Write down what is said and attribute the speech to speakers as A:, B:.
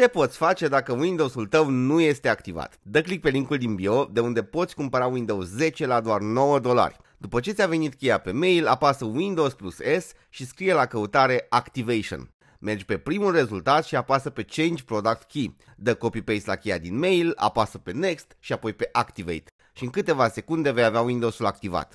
A: Ce poți face dacă Windows-ul tău nu este activat? Dă click pe linkul din bio de unde poți cumpăra Windows 10 la doar 9 dolari. După ce ți-a venit cheia pe mail, apasă Windows plus S și scrie la căutare Activation. Mergi pe primul rezultat și apasă pe Change Product Key. Dă copy-paste la cheia din mail, apasă pe Next și apoi pe Activate. Și în câteva secunde vei avea Windows-ul activat.